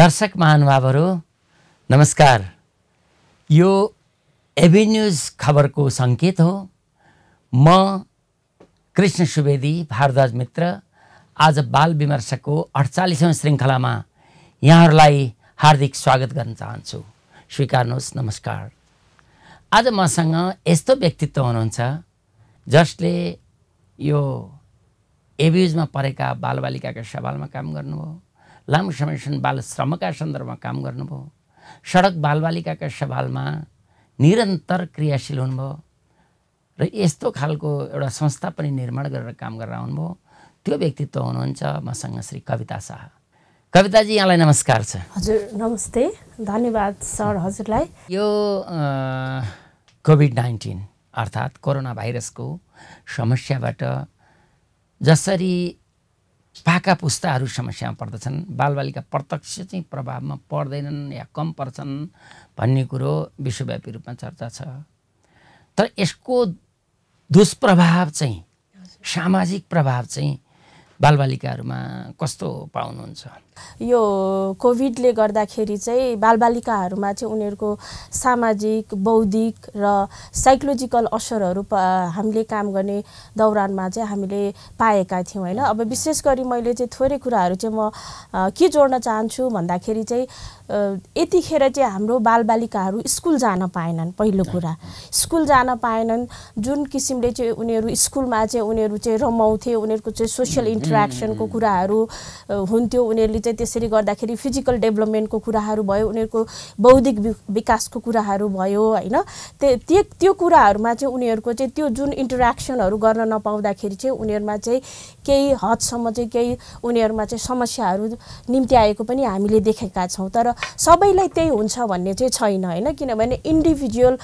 दर्शक महानुभावहरू नमस्कार यो एभिन्युज खबरको सङ्केत हो म कृष्ण सुवेदी भारद्वाज मित्र आज बाल विमर्शको अडचालिसौँ श्रृङ्खलामा यहाँहरूलाई हार्दिक स्वागत गर्न चाहन्छु स्वीकार्नुहोस् नमस्कार आज मसँग यस्तो व्यक्तित्व हुनुहुन्छ जसले यो एभ्युजमा परेका बालबालिकाका सवालमा काम गर्नुभयो लामो समयसम्म बाल श्रमका सन्दर्भमा काम गर्नुभयो सडक बालबालिकाका सवालमा निरन्तर क्रियाशील हुनुभयो र यस्तो खालको एउटा संस्था पनि निर्माण गरेर काम गरेर आउनुभयो त्यो व्यक्तित्व हुनुहुन्छ मसँग श्री कविता शाह कविताजी यहाँलाई नमस्कार छ हजुर नमस्ते धन्यवाद सर हजुरलाई यो कोभिड नाइन्टिन अर्थात् कोरोना भाइरसको समस्याबाट जसरी पाका पुस्ताहरू समस्यामा पर्दछन् बालबालिका प्रत्यक्ष चाहिँ प्रभावमा पर्दैनन् या कम पर्छन् भन्ने कुरो विश्वव्यापी रूपमा चर्चा छ तर यसको दुष्प्रभाव चाहिँ सामाजिक प्रभाव चाहिँ बालबालिकाहरूमा कस्तो पाउनुहुन्छ यो कोभिडले गर्दाखेरि चाहिँ बालबालिकाहरूमा चाहिँ उनीहरूको सामाजिक बौद्धिक र साइकोलोजिकल असरहरू हामीले काम गर्ने दौरानमा चाहिँ हामीले पाएका थियौँ होइन अब विशेष गरी मैले चाहिँ थोरै कुराहरू चाहिँ म के जोड्न चाहन्छु भन्दाखेरि चाहिँ यतिखेर चाहिँ हाम्रो बालबालिकाहरू स्कुल जान पाएनन् पहिलो कुरा स्कुल जान पाएनन् जुन किसिमले चाहिँ उनीहरू स्कुलमा चाहिँ उनीहरू चाहिँ रमाउँथे उनीहरूको चाहिँ सोसियल इन्ट्रेक्सनको कुराहरू हुन्थ्यो उनीहरूले चाहिँ जस्तै त्यसरी गर्दाखेरि फिजिकल डेभलपमेन्टको कुराहरू भयो उनीहरूको बौद्धिक विकासको कुराहरू भयो होइन त्यो त्यो कुराहरूमा चाहिँ उनीहरूको चाहिँ त्यो जुन इन्टरेक्सनहरू गर्न नपाउँदाखेरि चाहिँ उनीहरूमा चाहिँ केही हदसम्म चाहिँ केही उनीहरूमा चाहिँ समस्याहरू निम्ति आएको पनि हामीले देखेका छौँ तर सबैलाई त्यही हुन्छ भन्ने चाहिँ छैन होइन किनभने इन्डिभिजुअल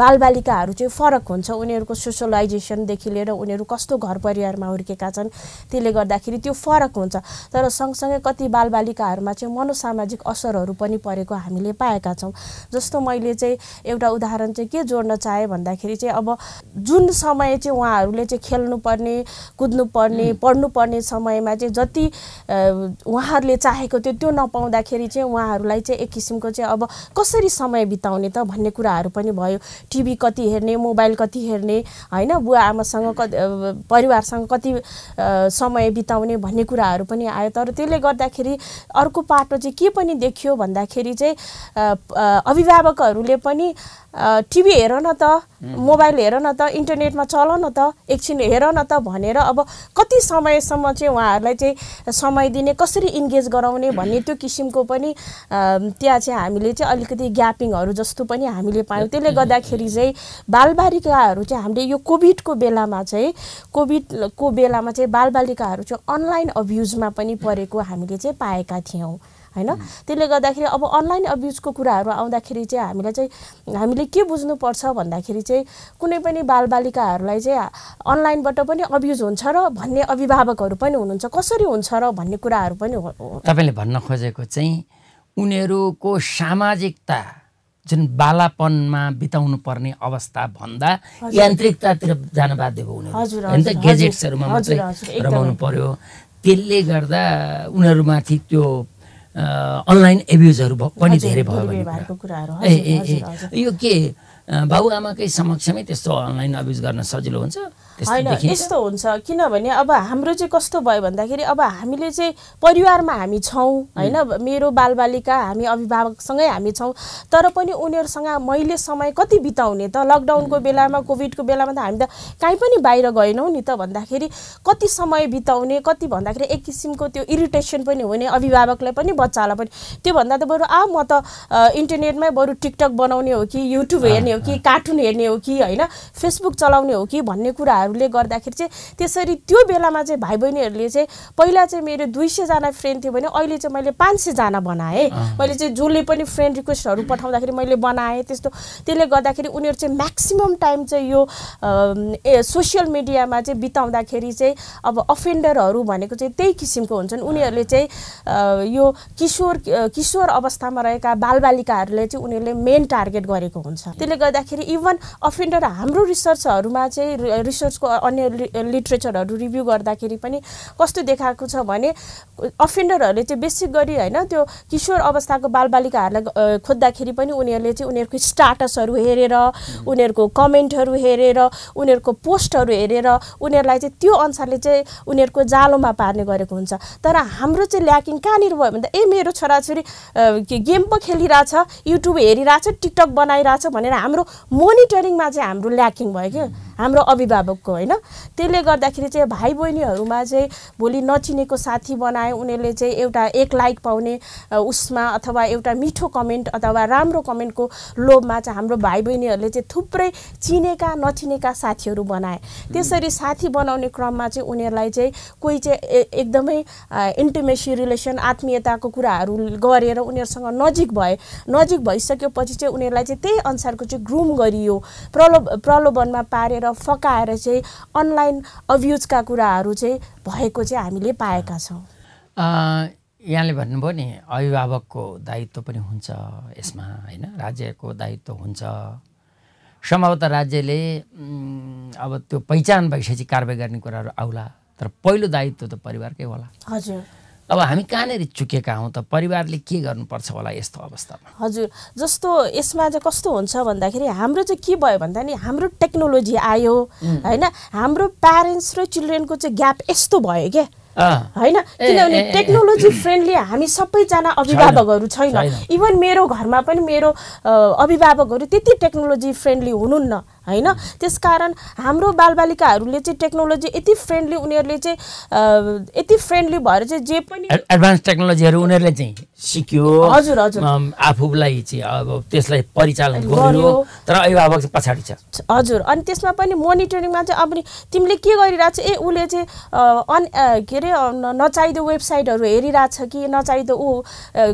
बालबालिकाहरू चाहिँ फरक हुन्छ उनीहरूको सोसलाइजेसनदेखि लिएर उनीहरू कस्तो घर परिवारमा हुर्केका छन् त्यसले गर्दाखेरि त्यो फरक हुन्छ तर सँगसँगै कति बालबालिकाहरूमा चाहिँ मनोसामाजिक असरहरू पनि परेको हामीले पाएका छौँ जस्तो मैले चाहिँ एउटा उदाहरण चाहिँ के जोड्न चाहेँ भन्दाखेरि चाहिँ अब जुन समय चाहिँ उहाँहरूले चाहिँ खेल्नुपर्ने कुद्नुपर्ने पर्ने पढ्नुपर्ने समयमा चाहिँ जति उहाँहरूले चाहेको थियो त्यो नपाउँदाखेरि चाहिँ उहाँहरूलाई चाहिँ एक किसिमको चाहिँ अब कसरी समय बिताउने त भन्ने कुराहरू पनि भयो टिभी कति हेर्ने मोबाइल कति हेर्ने होइन बुवा आमासँग क परिवारसँग कति समय बिताउने भन्ने कुराहरू पनि आयो तर त्यसले गर्दाखेरि अर्को पाटो चाहिँ के पनि देखियो भन्दाखेरि चाहिँ अभिभावकहरूले पनि टिभी हेर न त मोबाइल हेर न त इन्टरनेटमा चल न त एकछिन हेर न त भनेर अब कति समयसम्म चाहिँ उहाँहरूलाई चाहिँ समय दिने कसरी इन्गेज गराउने भन्ने त्यो किसिमको पनि त्यहाँ चाहिँ हामीले चाहिँ अलिकति ग्यापिङहरू जस्तो पनि हामीले पायौँ त्यसले गर्दाखेरि चाहिँ बालबालिकाहरू चाहिँ हामीले यो कोभिडको बेलामा चाहिँ कोभिडको बेलामा चाहिँ बालबालिकाहरू चाहिँ अनलाइन अभ्युजमा पनि परेको हामीले चाहिँ पाएका थियौँ होइन त्यसले गर्दाखेरि अब अनलाइन अब्युजको कुराहरू आउँदाखेरि चाहिँ हामीलाई चाहिँ हामीले के बुझ्नुपर्छ भन्दाखेरि चाहिँ कुनै पनि बालबालिकाहरूलाई चाहिँ अनलाइनबाट पनि अब्युज हुन्छ र भन्ने अभिभावकहरू पनि हुनुहुन्छ कसरी हुन्छ र भन्ने कुराहरू पनि तपाईँले भन्न खोजेको चाहिँ उनीहरूको सामाजिकता जुन बालापनमा बिताउनु पर्ने अवस्था भन्दा यान्त्रिकतातिर जान बाध्य हुनुहुन्छ गेजेट्सहरूमा मात्रै रमाउनु पर्यो त्यसले गर्दा उनीहरूमाथि त्यो अनलाइन एब्युजहरू पनि धेरै भयो भने ए ए यो के बाबुआमाकै समक्षमै त्यस्तो अनलाइन एब्युज गर्न सजिलो हुन्छ होइन यस्तो हुन्छ किनभने अब हाम्रो चाहिँ कस्तो भयो भन्दाखेरि अब हामीले चाहिँ परिवारमा हामी छौँ होइन मेरो बालबालिका हामी अभिभावकसँगै हामी छौँ तर पनि उनीहरूसँग मैले समय कति बिताउने त लकडाउनको बेलामा कोभिडको बेलामा त हामी त काहीँ पनि बाहिर गएनौँ नि त भन्दाखेरि कति समय बिताउने कति भन्दाखेरि एक किसिमको त्यो इरिटेसन पनि हुने अभिभावकलाई पनि बच्चालाई पनि त्योभन्दा त बरु आ म त इन्टरनेटमै बरु टिकटक बनाउने हो कि युट्युब हेर्ने हो कि कार्टुन हेर्ने हो कि होइन फेसबुक चलाउने हो कि भन्ने कुराहरू कुराहरूले गर्दाखेरि चाहिँ त्यसरी त्यो बेलामा चाहिँ भाइ बहिनीहरूले चाहिँ पहिला चाहिँ मेरो दुई सयजना फ्रेन्ड थियो भने अहिले चाहिँ मैले पाँच सयजना बनाएँ मैले चाहिँ जसले पनि फ्रेन्ड रिक्वेस्टहरू पठाउँदाखेरि मैले बनाएँ त्यस्तो त्यसले गर्दाखेरि उनीहरू चाहिँ म्याक्सिमम् टाइम चाहिँ यो ए सोसियल मिडियामा चाहिँ बिताउँदाखेरि चाहिँ अब अफेन्डरहरू भनेको चाहिँ त्यही किसिमको हुन्छन् उनीहरूले चाहिँ यो किशोर किशोर अवस्थामा रहेका बालबालिकाहरूले चाहिँ उनीहरूले मेन टार्गेट गरेको हुन्छ त्यसले गर्दाखेरि इभन अफेन्डर हाम्रो रिसर्चहरूमा चाहिँ रिसर्च उसको अन्य लिट्रेचरहरू रिभ्यू गर्दाखेरि पनि कस्तो देखाएको छ भने अफेन्डरहरूले चाहिँ बेसिक गरी होइन त्यो किशोर अवस्थाको बालबालिकाहरूलाई खोज्दाखेरि पनि उनीहरूले चाहिँ उनीहरूको स्टाटसहरू हेरेर उनीहरूको कमेन्टहरू हेरेर उनीहरूको पोस्टहरू हेरेर उनीहरूलाई चाहिँ त्यो अनुसारले चाहिँ उनीहरूको जालोमा पार्ने गरेको हुन्छ तर हाम्रो चाहिँ ल्याकिङ कहाँनिर भयो भन्दा ए मेरो छोराछोरी गेम पो खेलिरहेछ युट्युब हेरिरहेछ टिकटक बनाइरहेछ भनेर हाम्रो मोनिटरिङमा चाहिँ हाम्रो ल्याकिङ भयो क्या हाम्रो अभिभावकको होइन त्यसले गर्दाखेरि चाहिँ भाइ बहिनीहरूमा चाहिँ भोलि नचिनेको साथी बनायो उनीहरूले चाहिँ एउटा एक लाइक पाउने उसमा अथवा एउटा मिठो कमेन्ट अथवा राम्रो कमेन्टको लोभमा चाहिँ हाम्रो भाइ बहिनीहरूले चाहिँ थुप्रै चिनेका नचिनेका साथीहरू बनाए त्यसरी साथी बनाउने क्रममा चाहिँ उनीहरूलाई चाहिँ कोही चाहिँ एकदमै इन्टिमेसी रिलेसन आत्मीयताको कुराहरू गरेर उनीहरूसँग नजिक भए नजिक भइसकेपछि चाहिँ उनीहरूलाई चाहिँ त्यही अनुसारको चाहिँ ग्रुम गरियो प्रलोभ प्रलोभनमा पारेर गरेर फकाएर चाहिँ अनलाइन अभ्युजका कुराहरू चाहिँ भएको चाहिँ हामीले पाएका छौँ यहाँले भन्नुभयो नि अभिभावकको दायित्व पनि हुन्छ यसमा होइन राज्यको दायित्व हुन्छ सम्भवतः राज्यले अब त्यो पहिचान भइसकेपछि कारवाही गर्ने कुराहरू आउला तर पहिलो दायित्व त परिवारकै होला हजुर अब हामी कहाँनिर चुकेका हौँ त परिवारले के गर्नुपर्छ होला यस्तो अवस्थामा हजुर जस्तो यसमा चाहिँ कस्तो हुन्छ भन्दाखेरि हाम्रो चाहिँ के भयो भन्दा नि हाम्रो टेक्नोलोजी आयो होइन हाम्रो प्यारेन्ट्स र चिल्ड्रेनको चाहिँ ग्याप यस्तो भयो क्या होइन किनभने टेक्नोलोजी फ्रेन्डली हामी सबैजना अभिभावकहरू छैन इभन मेरो घरमा पनि मेरो अभिभावकहरू त्यति टेक्नोलोजी फ्रेन्डली हुनुहुन्न होइन त्यस कारण हाम्रो बालबालिकाहरूले चाहिँ टेक्नोलोजी यति फ्रेन्डली उनीहरूले चाहिँ यति फ्रेन्डली भएर चाहिँ जे पनि एडभान्स टेक्नोलोजीहरू उनीहरूले चाहिँ सिक्यो हजुर हजुर आफूलाई चाहिँ अब त्यसलाई परिचालन गर्यो तर अभिभावक चाहिँ पछाडि छ हजुर अनि त्यसमा पनि मोनिटरिङमा चाहिँ अब तिमीले के गरिरहेछ ए उसले चाहिँ अन के अरे नचाहिँदो वेबसाइटहरू हेरिरहेछ कि नचाहिँदो ऊ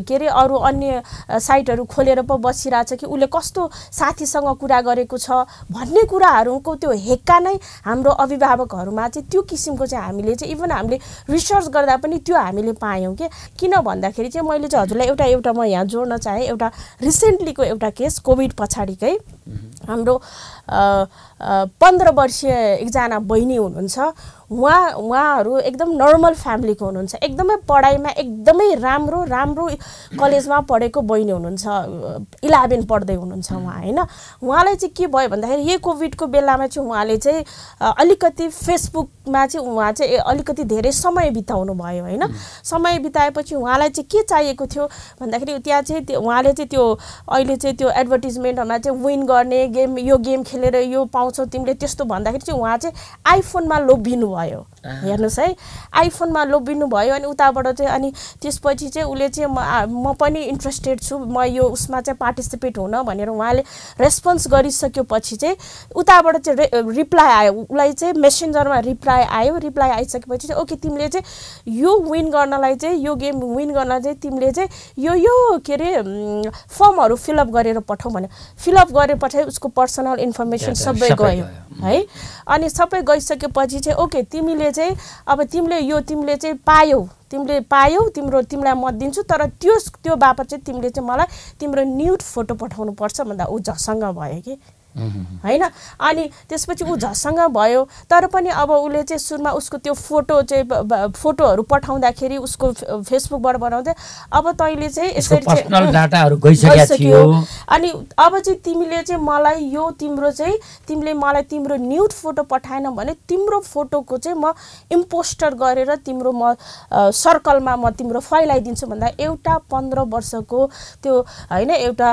के अरे अरू अन्य साइटहरू खोलेर पो बसिरहेछ कि उसले कस्तो साथीसँग कुरा गरेको छ भन्ने कुराहरूको त्यो हेक्का नै हाम्रो अभिभावकहरूमा चाहिँ त्यो किसिमको चाहिँ हामीले चाहिँ इभन हामीले रिसर्च गर्दा पनि त्यो हामीले पायौँ कि किन भन्दाखेरि चाहिँ मैले चाहिँ हजुरलाई एउटा एउटा म यहाँ जोड्न चाहेँ एउटा रिसेन्टलीको एउटा केस कोभिड पछाडिकै हाम्रो पन्ध्र वर्षीय एकजना बहिनी हुनुहुन्छ उहाँ उहाँहरू एकदम नर्मल फ्यामिलीको हुनुहुन्छ एकदमै पढाइमा एकदमै राम्रो राम्रो कलेजमा पढेको बहिनी हुनुहुन्छ इलेभेन पढ्दै हुनुहुन्छ उहाँ होइन उहाँलाई चाहिँ के भयो भन्दाखेरि यही कोभिडको बेलामा चाहिँ उहाँले चाहिँ अलिकति फेसबुकमा चाहिँ उहाँ चाहिँ अलिकति धेरै समय बिताउनु भयो होइन समय बिताएपछि उहाँलाई चाहिँ के चाहिएको थियो भन्दाखेरि त्यहाँ चाहिँ त्यो उहाँले चाहिँ त्यो अहिले चाहिँ त्यो एडभर्टिजमेन्टहरूमा चाहिँ विन गर्ने गेम यो गेम खेलेर यो पाउँछौ तिमीले त्यस्तो भन्दाखेरि चाहिँ उहाँ चाहिँ आइफोनमा लोभिनु भयो Ohio. हेर्नुहोस् है आइफोनमा लोभिनु भयो अनि उताबाट चाहिँ अनि त्यसपछि चाहिँ उसले चाहिँ म पनि इन्ट्रेस्टेड छु म यो उसमा चाहिँ पार्टिसिपेट हुन भनेर उहाँले रेस्पोन्स गरिसकेपछि चाहिँ उताबाट चाहिँ रिप्लाई आयो उसलाई चाहिँ मेसेन्जरमा रिप्लाई आयो रिप्लाई आइसकेपछि चाहिँ ओके तिमीले चाहिँ यो विन गर्नलाई चाहिँ यो गेम विन गर्न चाहिँ तिमीले चाहिँ यो यो के अरे फर्महरू फिलअप गरेर पठाऊ भन्यो फिलअप गरेर पछाडि उसको पर्सनल इन्फर्मेसन सबै गयो है अनि सबै गइसकेपछि चाहिँ ओके तिमीले तिमीले चाहिँ अब तिमीले यो तिमीले चाहिँ पायौ तिमीले पायौ तिम्रो तिमीलाई म दिन्छु तर त्यो त्यो बापत चाहिँ तिमीले चाहिँ मलाई तिम्रो न्युड फोटो पठाउनु पर्छ भन्दा ऊ झसँग भयो कि होइन अनि त्यसपछि ऊ झसँग भयो तर पनि अब उसले चाहिँ सुरुमा उसको त्यो फोटो चाहिँ फोटोहरू पठाउँदाखेरि उसको फेसबुकबाट बनाउँदै अब तैँले चाहिँ यसरी गइसक्यो अनि अब चाहिँ तिमीले चाहिँ मलाई यो तिम्रो चाहिँ तिमीले मलाई तिम्रो न्युड फोटो पठाएन भने तिम्रो फोटोको चाहिँ म इम्पोस्टर गरेर तिम्रो म सर्कलमा म तिम्रो फैलाइदिन्छु भन्दा एउटा पन्ध्र वर्षको त्यो होइन एउटा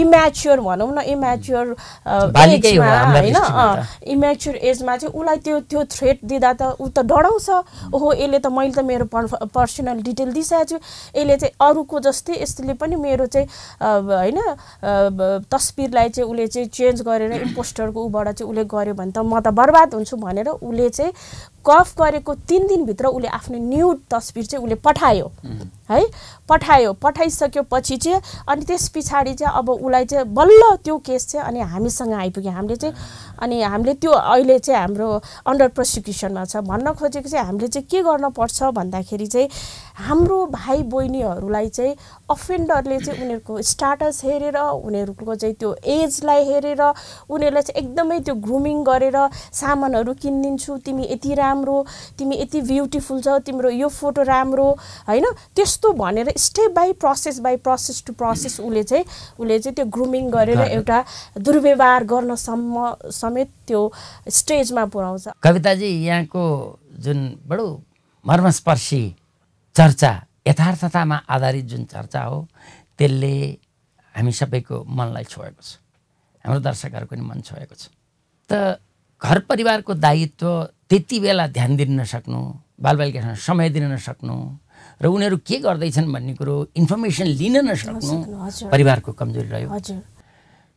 इम्याच्योर भनौँ न इम्याच्योर होइन इमेच्योर एजमा चाहिँ उसलाई त्यो त्यो थ्रेट दिँदा त ऊ त डराउँछ ओहो यसले त मैले त मेरो पर्सनल डिटेल दिइसकेको छु यसले चाहिँ अरूको जस्तै यसले पनि मेरो चाहिँ होइन तस्बिरलाई चाहिँ उसले चाहिँ चेन्ज गरेर इम्पोस्टरको ऊबाट चाहिँ उसले गर्यो भने त म त बर्बाद हुन्छु भनेर उसले चाहिँ कफ गरेको तिन दिनभित्र उसले आफ्नो न्यु तस्बिर चाहिँ उसले पठायो है पठायो पठाइसकेपछि चाहिँ अनि त्यस पछाडि चाहिँ अब उसलाई चाहिँ बल्ल त्यो केस चाहिँ अनि हामीसँग आइपुग्यो हामीले चाहिँ अनि हामीले त्यो अहिले चाहिँ हाम्रो अन्डर प्रोसिक्युसनमा छ भन्न खोजेको चाहिँ हामीले चाहिँ के गर्नुपर्छ भन्दाखेरि चाहिँ हाम्रो भाइ बहिनीहरूलाई चाहिँ अफेन्डरले चाहिँ उनीहरूको स्टाटस हेरेर उनीहरूको चाहिँ त्यो एजलाई हेरेर उनीहरूलाई चाहिँ एकदमै त्यो ग्रुमिङ गरेर सामानहरू किनिदिन्छु तिमी यति राम्रो तिमी यति ब्युटिफुल छ तिम्रो यो फोटो राम्रो होइन त्यस्तो भनेर step by process by process to process उसले चाहिँ उसले चाहिँ त्यो ग्रुमिङ गरेर एउटा दुर्व्यवहार गर्नसम्म समेत त्यो स्टेजमा पुऱ्याउँछ कविताजी यहाँको जुन बडो मर्मस्पर्शी चर्चा यथार्थतामा आधारित जुन चर्चा हो त्यसले हामी सबैको मनलाई छोएको छ हाम्रो दर्शकहरूको नि मन छोएको छ त घर परिवारको दायित्व त्यति बेला ध्यान दिन नसक्नु बालबालिकासँग समय दिन नसक्नु र उनीहरू के गर्दैछन् भन्ने कुरो इन्फर्मेसन लिन नसक्नु परिवारको कमजोरी रह्यो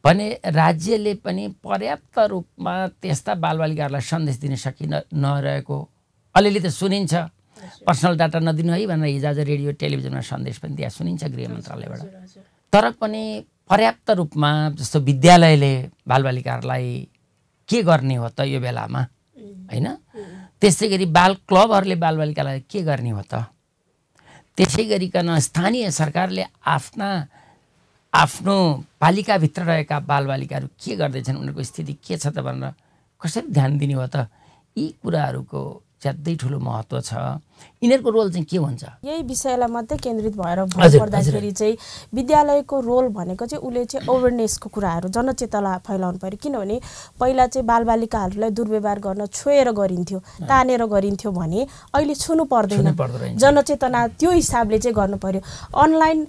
भने राज्यले पनि पर्याप्त रूपमा त्यस्ता बालबालिकाहरूलाई सन्देश दिन सकिन नरहेको अलिअलि त सुनिन्छ पर्सनल डाटा नदिनु है भनेर हिजो आज रेडियो टेलिभिजनमा सन्देश पनि त्यहाँ सुनिन्छ गृह मन्त्रालयबाट तर पनि पर्याप्त रूपमा जस्तो विद्यालयले बालबालिकाहरूलाई के गर्ने हो त यो बेलामा होइन त्यस्तै गरी बाल क्लबहरूले बालबालिकालाई के गर्ने हो त त्यसै गरिकन स्थानीय सरकारले आफ्ना आफ्नो पालिकाभित्र रहेका बालबालिकाहरू के गर्दैछन् उनीहरूको स्थिति के छ त भनेर कसरी ध्यान दिने हो त यी कुराहरूको ज्यादै ठुलो महत्त्व छ यिनीहरूको रोल चाहिँ के हुन्छ यही विषयलाई मात्रै केन्द्रित भएर पर्दाखेरि चाहिँ विद्यालयको रोल भनेको चाहिँ उसले चाहिँ अवेरनेसको कुराहरू जनचेतना फैलाउनु पऱ्यो किनभने पहिला चाहिँ बालबालिकाहरूलाई दुर्व्यवहार गर्न छोएर गरिन्थ्यो तानेर गरिन्थ्यो भने अहिले छुनु पर्दैन जनचेतना त्यो हिसाबले चाहिँ गर्नु पऱ्यो अनलाइन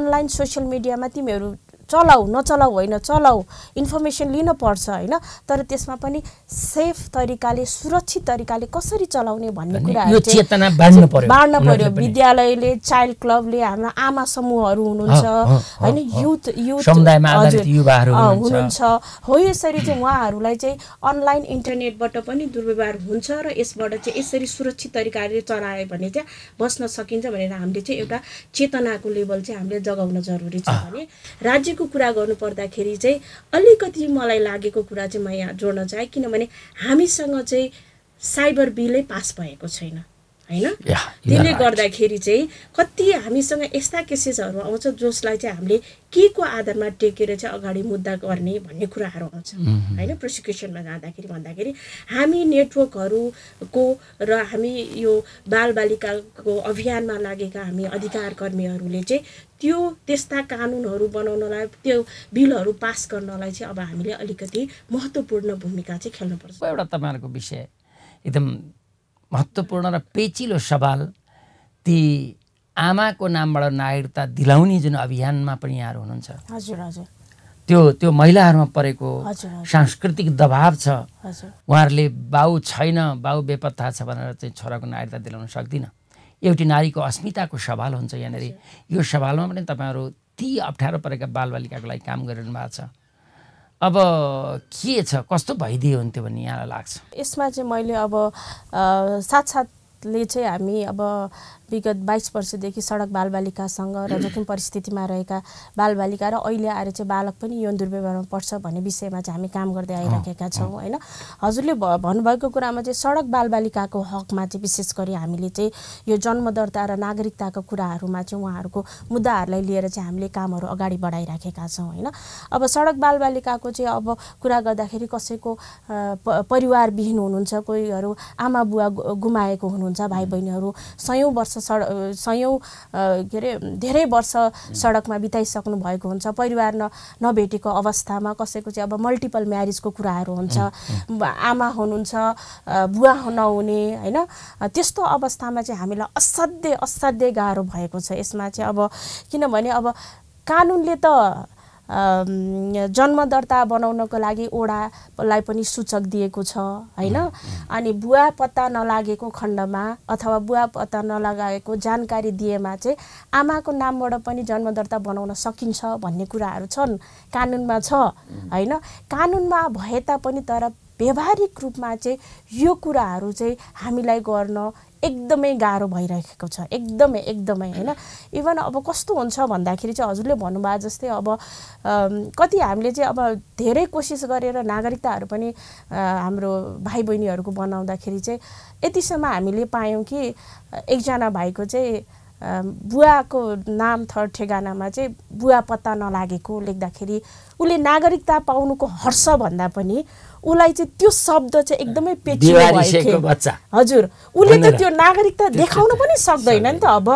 अनलाइन सोसियल मिडियामा तिमीहरू चलाऊ नचलाऊ होइन चलाऊ इन्फर्मेसन लिन पर्छ होइन तर त्यसमा पनि सेफ तरिकाले सुरक्षित तरिकाले कसरी चलाउने भन्ने कुरा बाँड्न पर्यो विद्यालयले चाइल्ड क्लबले हाम्रो आमा समूहहरू हुनुहुन्छ होइन युथ युथ हुनुहुन्छ हो यसरी चाहिँ उहाँहरूलाई चाहिँ अनलाइन इन्टरनेटबाट पनि दुर्व्यवहार हुन्छ र यसबाट चाहिँ यसरी सुरक्षित तरिकाले चलायो भने चाहिँ बस्न सकिन्छ भनेर हामीले चाहिँ एउटा चेतनाको लेभल चाहिँ हामीले जगाउन जरुरी छ भने राज्य को कुरा गर्नु पर्दाखेरि चाहिँ अलिकति मलाई लागेको कुरा चाहिँ म यहाँ जोड्न चाहेँ किनभने हामीसँग चाहिँ साइबर बिलै पास भएको छैन होइन त्यसले गर्दाखेरि चाहिँ कति हामीसँग यस्ता केसेसहरू आउँछ जसलाई चाहिँ हामीले के को आधारमा टेकेर चाहिँ अगाडि मुद्दा गर्ने भन्ने कुराहरू आउँछ होइन प्रोसिक्युसनमा जाँदाखेरि भन्दाखेरि हामी नेटवर्कहरूको र हामी यो बालबालिकाको अभियानमा लागेका हामी अधिकार कर्मीहरूले चाहिँ त्यो त्यस्ता कानुनहरू बनाउनलाई त्यो बिलहरू पास गर्नलाई चाहिँ अब हामीले अलिकति महत्त्वपूर्ण भूमिका चाहिँ खेल्नुपर्छ एउटा तपाईँहरूको विषय एकदम महत्त्वपूर्ण र पेचिलो सवाल ती आमाको नामबाट नागरिकता दिलाउने जुन अभियानमा पनि यहाँहरू हुनुहुन्छ हजुर हजुर त्यो त्यो महिलाहरूमा परेको सांस्कृतिक दबाव छ उहाँहरूले बाउ छैन बाउ बेपत्ता छ भनेर चाहिँ छोराको नागरिकता दिलाउन सक्दिनँ एउटी नारीको अस्मिताको सवाल हुन्छ यहाँनिर यो सवालमा पनि तपाईँहरू ती अप्ठ्यारो परेका बालबालिकाको लागि काम गरिरहनु भएको छ अब के छ कस्तो भइदियो हुन्थ्यो भन्ने यहाँलाई लाग्छ यसमा चाहिँ मैले अब साथसाथले चाहिँ हामी अब विगत बाइस वर्षदेखि सडक बालबालिकासँग र जोखिम परिस्थितिमा रहेका बालबालिका र अहिले आएर चाहिँ बालक पनि यौन दुर्व्यवहारमा पर्छ भन्ने विषयमा चाहिँ हामी काम गर्दै आइराखेका छौँ होइन हजुरले भन्नुभएको कुरामा चाहिँ सडक बालबालिकाको हकमा चाहिँ विशेष गरी हामीले चाहिँ यो जन्म र नागरिकताको कुराहरूमा चाहिँ उहाँहरूको मुद्दाहरूलाई लिएर चाहिँ हामीले कामहरू अगाडि बढाइराखेका छौँ होइन अब सडक बालबालिकाको चाहिँ अब कुरा गर्दाखेरि कसैको परिवारविहीन हुनुहुन्छ कोहीहरू आमा बुवा गुमाएको हुनुहुन्छ भाइ बहिनीहरू सयौँ वर्ष वर्ष सड सयौँ के अरे धेरै वर्ष सडकमा बिताइसक्नु भएको हुन्छ परिवार न नभेटेको अवस्थामा कसैको चाहिँ अब मल्टिपल म्यारिजको कुराहरू हुन्छ आमा हुनुहुन्छ बुवा नहुने होइन त्यस्तो अवस्थामा चाहिँ हामीलाई असाध्यै असाध्यै गाह्रो भएको छ यसमा चाहिँ अब किनभने अब कानुनले त जन्म दर्ता बनाउनको लागि ओडालाई पनि सूचक दिएको छ होइन अनि बुवा पत्ता नलागेको खण्डमा अथवा बुवा पत्ता नलगाएको जानकारी दिएमा चाहिँ आमाको नामबाट पनि जन्म दर्ता बनाउन सकिन्छ भन्ने कुराहरू छन् कानुनमा छ होइन कानुनमा भए तापनि तर व्यवहारिक रूपमा चाहिँ यो कुराहरू चाहिँ हामीलाई गर्न एकदमै गाह्रो भइरहेको छ एकदमै एकदमै होइन इभन अब कस्तो हुन्छ भन्दाखेरि चाहिँ हजुरले भन्नुभयो जस्तै अब कति हामीले चाहिँ अब धेरै कोसिस गरेर नागरिकताहरू पनि हाम्रो भाइ बहिनीहरूको बनाउँदाखेरि चाहिँ यतिसम्म हामीले पायौँ कि एकजना भाइको चाहिँ बुवाको नाम थर ठेगानामा चाहिँ बुवा पत्ता नलागेको लेख्दाखेरि उसले नागरिकता पाउनुको हर्ष भन्दा पनि उसलाई चाहिँ त्यो शब्द चाहिँ एकदमै बच्चा हजुर उसले त त्यो नागरिकता देखाउन पनि सक्दैन नि त अब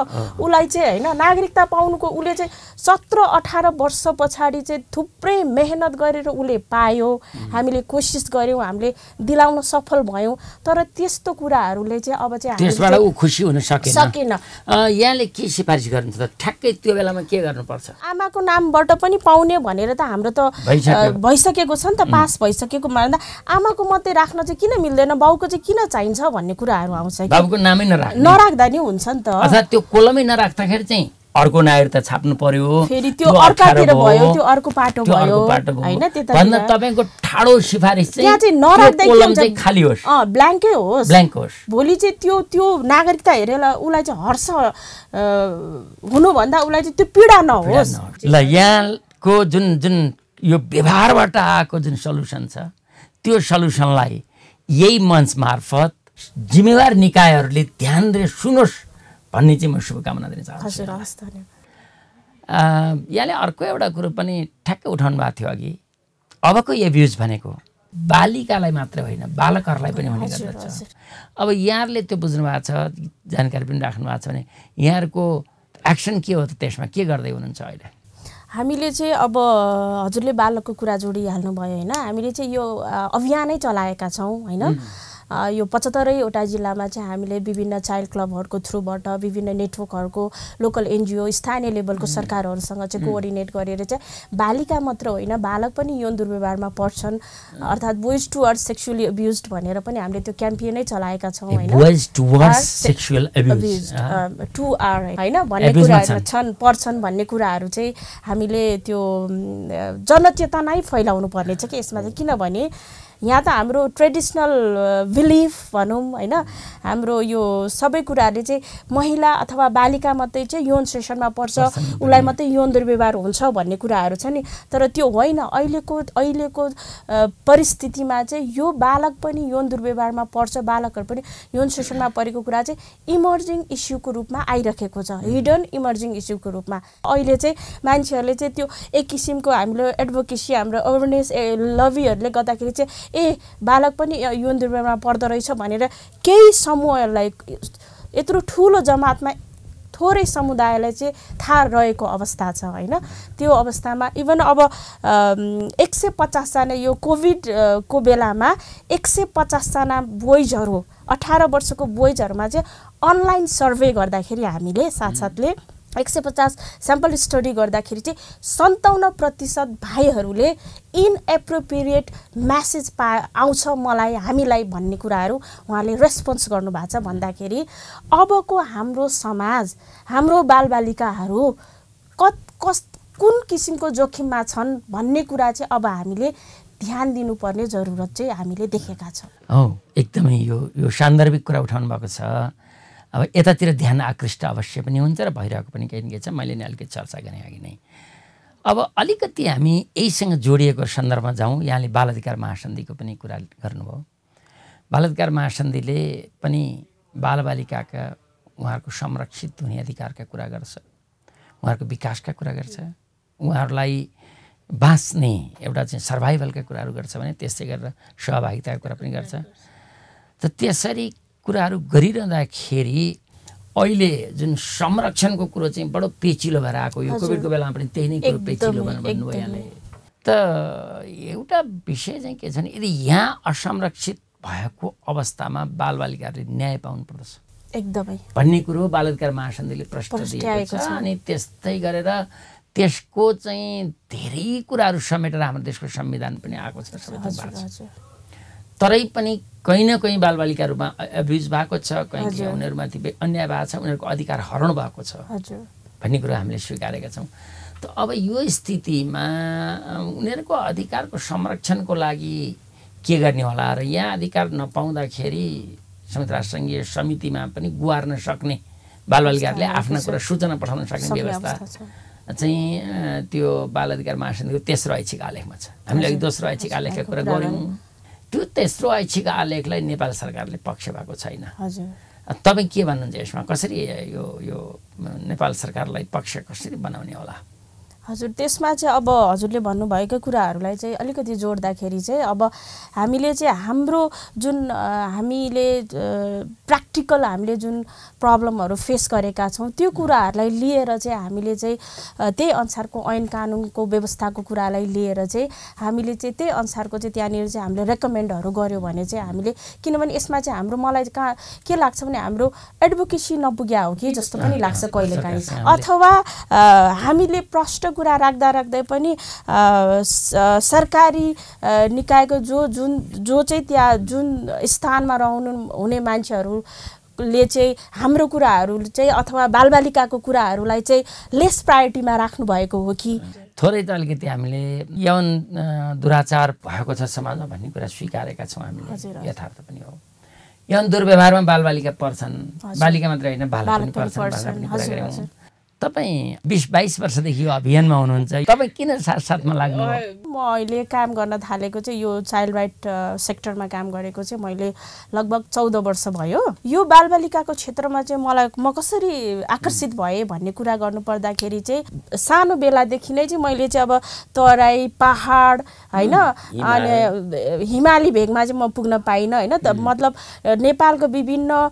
उसलाई चाहिँ होइन नागरिकता पाउनुको उसले चाहिँ सत्र अठार वर्ष पछाडि चाहिँ थुप्रै मेहनत गरेर उसले पायो हामीले कोसिस गऱ्यौँ हामीले दिलाउन सफल भयौँ तर त्यस्तो कुराहरूले चाहिँ अब चाहिँ त्यसबाट ऊ खुसी हुन सकेन सकेन यहाँले के सिफारिस गर्नु त ठ्याक्कै त्यो बेलामा के गर्नुपर्छ आमाको नामबाट पनि पाउने भनेर त हाम्रो त भइसकेको छ नि त पास भइसकेको भन्दा आमाको मात्रै राख्न चाहिँ किन मिल्दैन बाउको चाहिँ किन चाहिन्छ भन्ने कुराहरू आउँछ बाबुको नामै नराख्दा नि हुन्छ नि त त्यो कोलमै नराख्दाखेरि चाहिँ अर्को नागरिकता छाप्नु पर्यो तपाईँको ठाडो सिफारिस चाहिँ खाली होस् ब्ल्याङ्कै होस् ब्ल्याङ्क होस् भोलि चाहिँ त्यो त्यो नागरिकता हेरेर उसलाई चाहिँ हर्ष हुनुभन्दा उसलाई चाहिँ त्यो पीडा नहोस् ल यहाँको जुन जुन यो व्यवहारबाट आएको जुन सल्युसन छ त्यो सल्युसनलाई यही मञ्च मार्फत जिम्मेवार निकायहरूले ध्यान दिए सुनोस् भन्ने चाहिँ म शुभकामना दिन चाहन्छु हजुर यहाँले अर्को एउटा कुरो पनि ठ्याक्कै उठाउनु भएको थियो अघि अबको एभ्युज भनेको बालिकालाई मात्र होइन बालकहरूलाई पनि हुने गर्दछ अब यहाँहरूले त्यो बुझ्नु भएको छ जानकारी पनि राख्नु भएको छ भने यहाँहरूको एक्सन के हो त त्यसमा के गर्दै हुनुहुन्छ अहिले हामीले चाहिँ अब हजुरले बालकको कुरा जोडिहाल्नु भयो होइन हामीले चाहिँ यो अभियानै चलाएका छौँ होइन यो पचहत्तरैवटा जिल्लामा चाहिँ हामीले विभिन्न चाइल्ड क्लबहरूको थ्रुबाट विभिन्न नेटवर्कहरूको लोकल एनजिओ स्थानीय लेभलको सरकारहरूसँग चाहिँ कोअर्डिनेट गरेर चाहिँ बालिका मात्र होइन बालक पनि यौन दुर्व्यवहारमा पर्छन् अर्थात् बोइज टुवर्ड्स सेक्सुअली अब्युज भनेर पनि हामीले त्यो क्याम्पेनै चलाएका छौँ होइन टु आर होइन भन्ने कुराहरू छन् पर्छन् भन्ने कुराहरू चाहिँ हामीले त्यो जनचेतना फैलाउनु पर्ने छ कि यसमा चाहिँ किनभने यहाँ त हाम्रो ट्रेडिसनल बिलिफ भनौँ होइन हाम्रो यो सबै कुराहरूले चाहिँ महिला अथवा बालिका मात्रै चाहिँ यौन शोषणमा पर्छ उसलाई मात्रै यौन दुर्व्यवहार हुन्छ भन्ने कुराहरू छ नि तर त्यो होइन अहिलेको अहिलेको परिस्थितिमा चाहिँ यो बालक पनि यौन दुर्व्यवहारमा पर्छ बालकहरू पनि यौन शोषणमा परेको कुरा चाहिँ इमर्जिङ इस्युको रूपमा आइरहेको छ हिडन इमर्जिङ इस्युको रूपमा अहिले चाहिँ मान्छेहरूले चाहिँ त्यो एक किसिमको हाम्रो एडभोकेसी हाम्रो अवेरनेस लभीहरूले गर्दाखेरि चाहिँ ए बालक पनि दुर्व्यवहारमा पर्दो रहेछ भनेर केही समूहलाई यत्रो ठुलो जमातमा थोरै समुदायलाई चाहिँ थाहा रहेको अवस्था छ होइन त्यो अवस्थामा इभन अब एक सय पचासजना यो कोभिडको बेलामा एक सय पचासजना बोइजहरू अठार वर्षको बोइजहरूमा चाहिँ अनलाइन सर्वे गर्दाखेरि हामीले साथसाथले एक सय पचास स्याम्पल स्टडी गर्दाखेरि चाहिँ सन्ताउन्न प्रतिशत भाइहरूले इनएप्रोप्रिएट म्यासेज पा आउँछ मलाई हामीलाई भन्ने कुराहरू उहाँले रेस्पोन्स गर्नुभएको छ भन्दाखेरि अबको हाम्रो समाज हाम्रो बालबालिकाहरू कत कस कुन किसिमको जोखिममा छन् भन्ने कुरा चाहिँ अब हामीले ध्यान दिनुपर्ने जरुरत चाहिँ हामीले देखेका छौँ हौ एकदमै यो यो सान्दर्भिक कुरा उठाउनु भएको छ अब यतातिर ध्यान आकृष्ट अवश्य पनि हुन्छ र भइरहेको पनि केही न केही छ मैले नि अलिकति चर्चा गरेँ अघि नै अब अलिकति हामी यहीसँग जोडिएको सन्दर्भमा जाउँ यहाँले बाल अधिकार महासन्धिको पनि कुरा गर्नुभयो बाल अधिकार महासन्धिले पनि बालबालिकाका उहाँहरूको संरक्षित हुने अधिकारका कुरा गर्छ उहाँहरूको विकासका कुरा गर्छ उहाँहरूलाई बाँच्ने एउटा चाहिँ सर्भाइभलका कुराहरू गर्छ भने त्यसै गरेर सहभागिताको कुरा पनि गर्छ त त्यसरी कुराहरू गरिरहँदाखेरि अहिले जुन संरक्षणको कुरो चाहिँ बडो पेचिलो भएर आएको यो कोभिडको बेलामा पनि त्यही नै कुरो पेचिलो भनेर भन्नुभयो यहाँले त एउटा विषय चाहिँ के छ भने यदि यहाँ असंरक्षित भएको अवस्थामा बालबालिकाहरूले न्याय पाउनु पर्दछ एकदमै भन्ने कुरो अधिकार महासन्धिले प्रश्न दिएको छ अनि त्यस्तै गरेर त्यसको चाहिँ धेरै कुराहरू समेटेर हाम्रो देशको संविधान पनि आएको छ तरै पनि कहीँ न कहीँ बालबालिकाहरूमा एब्युज भएको छ कहीँ उनीहरूमाथि अन्याय भएको छ उनीहरूको अधिकार हरण भएको छ भन्ने कुरो हामीले स्वीकारेका छौँ त अब यो स्थितिमा उनीहरूको अधिकारको संरक्षणको लागि के गर्ने होला र यहाँ अधिकार नपाउँदाखेरि संयुक्त राष्ट्रसङ्घीय समितिमा पनि गुहार्न सक्ने बालबालिकाहरूले आफ्नो कुरा सूचना पठाउन सक्ने व्यवस्था चाहिँ त्यो बाल अधिकार महासन्धिको तेस्रो ऐच्छिक आलेखमा छ हामीले अघि दोस्रो ऐच्छिक आलेखको कुरा गऱ्यौँ त्यो तेस्रो ऐच्छिक आलेखलाई नेपाल सरकारले पक्ष भएको छैन तपाईँ के भन्नुहुन्छ यसमा कसरी यो यो नेपाल सरकारलाई पक्ष कसरी बनाउने होला हजुर त्यसमा चाहिँ अब हजुरले भन्नुभएका कुराहरूलाई चाहिँ अलिकति जोड्दाखेरि चाहिँ अब हामीले चाहिँ हाम्रो जुन हामीले प्रा प्र्याक्टिकल हामीले जुन प्रब्लमहरू फेस गरेका छौँ त्यो कुराहरूलाई लिएर चाहिँ हामीले चाहिँ त्यही अनुसारको ऐन कानुनको व्यवस्थाको कुरालाई लिएर चाहिँ हामीले चाहिँ त्यही अनुसारको चाहिँ त्यहाँनिर चाहिँ हामीले रेकमेन्डहरू गऱ्यौँ भने चाहिँ हामीले किनभने यसमा चाहिँ हाम्रो मलाई कहाँ के लाग्छ भने हाम्रो एडभोकेसी नपुग्या हो कि जस्तो पनि लाग्छ कहिलेकाहीँ अथवा हामीले प्रष्ट कुरा राख्दा राख्दै पनि सरकारी निकायको जो जुन जो चाहिँ त्यहाँ जुन स्थानमा रहनु हुने मान्छेहरू ले चाहिँ हाम्रो कुराहरू चाहिँ अथवा बालबालिकाको कुराहरूलाई चाहिँ लेस प्रायोरिटीमा भएको हो कि थोरै त अलिकति हामीले यौन दुराचार भएको छ समाजमा भन्ने कुरा स्वीकारेका छौँ हामीले यथार्थ पनि हो यौन दुर्व्यवहारमा बालबालिका पर्छन् बालिका मात्र होइन बालक पनि पर्छन् तपाईँ बिस बाइस वर्षदेखि अभियानमा हुनुहुन्छ तपाईँ किन साथ साथमा लाग्नु म अहिले काम गर्न थालेको चाहिँ यो चाइल्ड राइट सेक्टरमा काम गरेको चाहिँ मैले लगभग चौध वर्ष भयो यो बालबालिकाको क्षेत्रमा चाहिँ मलाई म कसरी आकर्षित भएँ भन्ने कुरा गर्नु पर्दाखेरि चाहिँ सानो बेलादेखि नै चाहिँ मैले चाहिँ अब तराई पहाड होइन अनि हिमाली भेगमा चाहिँ म पुग्न पाइनँ होइन त मतलब नेपालको विभिन्न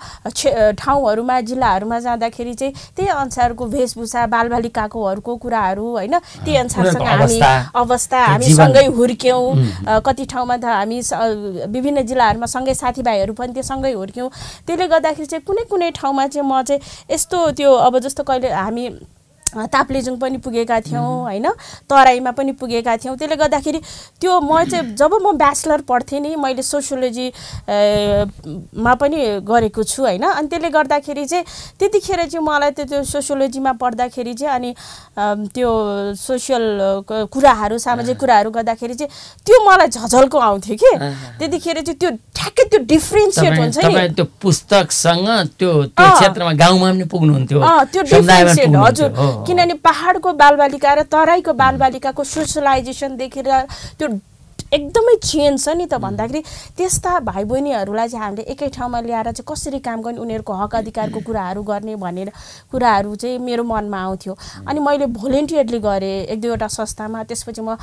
ठाउँहरूमा जिल्लाहरूमा जाँदाखेरि चाहिँ त्यही अनुसारको भेष वेशभूषा बालबालिकाकोहरूको कुराहरू होइन त्यही अनुसारसँग हामी अवस्था हामी सँगै हुर्क्यौँ कति ठाउँमा त हामी विभिन्न जिल्लाहरूमा सँगै साथीभाइहरू पनि त्यो सँगै हुर्क्यौँ त्यसले गर्दाखेरि चाहिँ कुनै कुनै ठाउँमा चाहिँ म चाहिँ यस्तो त्यो अब जस्तो कहिले हामी ताप्लेजुङ पनि पुगेका थियौँ होइन तराईमा पनि पुगेका थियौँ त्यसले गर्दाखेरि त्यो म चाहिँ जब म ब्याचलर पढ्थेँ नि मैले सोसियोलोजी मा पनि गरेको छु होइन अनि त्यसले गर्दाखेरि चाहिँ त्यतिखेर चाहिँ मलाई त्यो त्यो सोसियोलोजीमा पढ्दाखेरि चाहिँ अनि त्यो सोसियल कुराहरू सामाजिक कुराहरू गर्दाखेरि चाहिँ त्यो मलाई झझल्को आउँथ्यो कि त्यतिखेर चाहिँ त्यो ठ्याक्कै त्यो डिफ्रेन्सिएट हुन्छ नि त्यो पुस्तकसँग त्यो क्षेत्रमा गाउँमा पनि पुग्नुहुन्थ्यो हजुर किनभने पाहाडको बालबालिका र तराईको बालबालिकाको सोसलाइजेसन देखेर त्यो एकदमै चेन्ज छ नि त भन्दाखेरि त्यस्ता भाइ बहिनीहरूलाई चाहिँ हामीले एकै ठाउँमा ल्याएर चाहिँ कसरी काम गर्ने उनीहरूको हक अधिकारको कुराहरू गर्ने भनेर कुराहरू चाहिँ मेरो मनमा आउँथ्यो अनि मैले भोलिन्टियरली गरेँ एक दुईवटा संस्थामा त्यसपछि म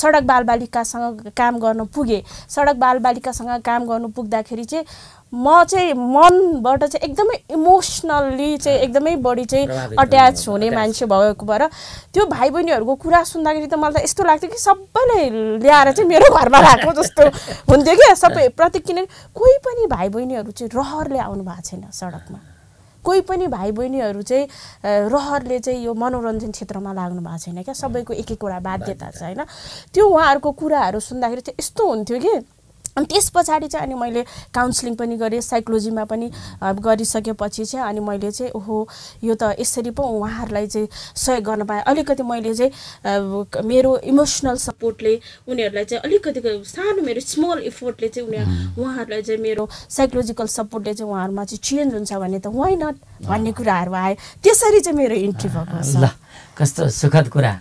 सडक बालबालिकासँग काम गर्नु पुगेँ सडक बालबालिकासँग काम गर्नु पुग्दाखेरि चाहिँ म चाहिँ मनबाट चाहिँ एकदमै इमोसनल्ली चाहिँ एकदमै बढी चाहिँ अट्याच हुने मान्छे भएको भएर त्यो भाइ बहिनीहरूको कुरा सुन्दाखेरि त मलाई त यस्तो लाग्थ्यो कि सबैले ल्याएर चाहिँ मेरो घरमा राखेको जस्तो हुन्थ्यो क्या सबै प्रत्येक किनभने कोही पनि भाइ बहिनीहरू चाहिँ रहरले आउनु भएको छैन सडकमा कोही पनि भाइ बहिनीहरू चाहिँ रहरले चाहिँ यो मनोरञ्जन क्षेत्रमा लाग्नु भएको छैन क्या सबैको एक एकवटा बाध्यता छ होइन त्यो उहाँहरूको कुराहरू सुन्दाखेरि चाहिँ यस्तो हुन्थ्यो कि अनि त्यस पछाडि चाहिँ अनि मैले काउन्सिलिङ पनि गरेँ साइकोलोजीमा पनि गरिसकेपछि चाहिँ अनि मैले चाहिँ ओहो यो त यसरी पो उहाँहरूलाई चाहिँ सहयोग गर्न पाएँ अलिकति मैले चाहिँ मेरो इमोसनल सपोर्टले उनीहरूलाई चाहिँ अलिकति सानो मेरो स्मल इफोर्टले चाहिँ उनीहरू उहाँहरूलाई चाहिँ मेरो साइकोलोजिकल सपोर्टले चाहिँ उहाँहरूमा चाहिँ चेन्ज हुन्छ भने त वाइ नट भन्ने कुराहरू आयो त्यसरी चाहिँ मेरो इन्ट्री भएको छ कस्तो सुखद कुरा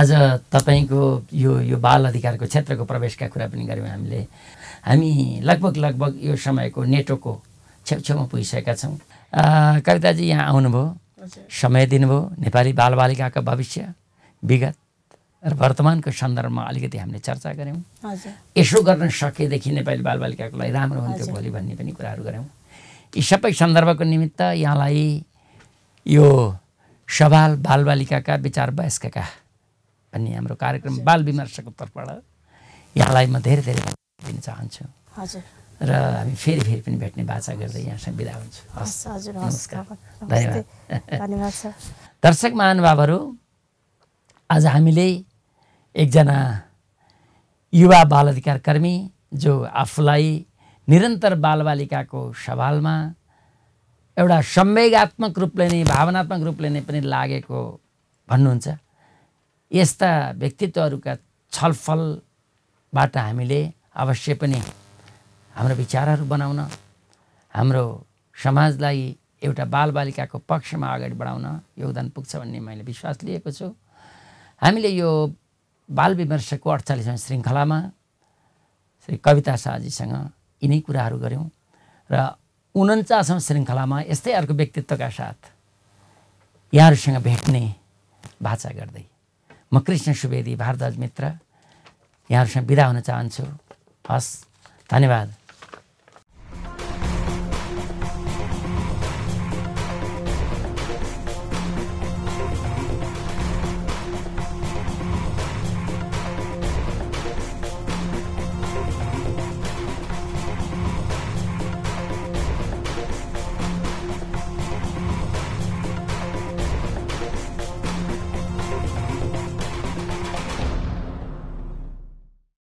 आज तपाईँको यो यो बाल अधिकारको क्षेत्रको प्रवेशका कुरा पनि गऱ्यौँ हामीले हामी लगभग लगभग यो समयको नेटवर्कको छेउछेउमा पुगिसकेका छौँ कविताजी यहाँ आउनुभयो समय दिनुभयो नेपाली बालबालिकाको भविष्य विगत र वर्तमानको सन्दर्भमा अलिकति हामीले चर्चा गऱ्यौँ यसो गर्न सकेदेखि नेपाली बालबालिकाको लागि राम्रो हुन्थ्यो भोलि भन्ने पनि कुराहरू गऱ्यौँ यी सबै सन्दर्भको निमित्त यहाँलाई यो सवाल बालबालिकाका विचार वयस्कका भन्ने हाम्रो कार्यक्रम बाल विमर्शको तर्फबाट यहाँलाई म धेरै धेरै दिन चाहन्छु हजुर र हामी फेरि फेरि पनि भेट्ने बाचा गर्दै यहाँसँग बिदा हुन्छु हस् हजुर नमस्कार धन्यवाद धन्यवाद दर्शक महानुभावहरू आज हामीले एकजना युवा बाल अधिकार कर्मी जो आफूलाई निरन्तर बालबालिकाको सवालमा एउटा संवेगात्मक रूपले नै भावनात्मक रूपले नै पनि लागेको भन्नुहुन्छ यस्ता व्यक्तित्वहरूका छलफलबाट हामीले अवश्य पनि हाम्रो विचारहरू बनाउन हाम्रो समाजलाई एउटा बालबालिकाको पक्षमा अगाडि बढाउन योगदान पुग्छ भन्ने मैले विश्वास लिएको छु हामीले यो बाल विमर्शको अडचालिसौँ श्रृङ्खलामा श्री कविता शाहजीसँग यिनै कुराहरू गऱ्यौँ र उन्चासौँ श्रृङ्खलामा यस्तै अर्को व्यक्तित्वका साथ यहाँहरूसँग भेट्ने भाषा गर्दै म कृष्ण सुवेदी भारद्वाज मित्र यहाँहरूसँग बिदा हुन चाहन्छु हस् धन्यवाद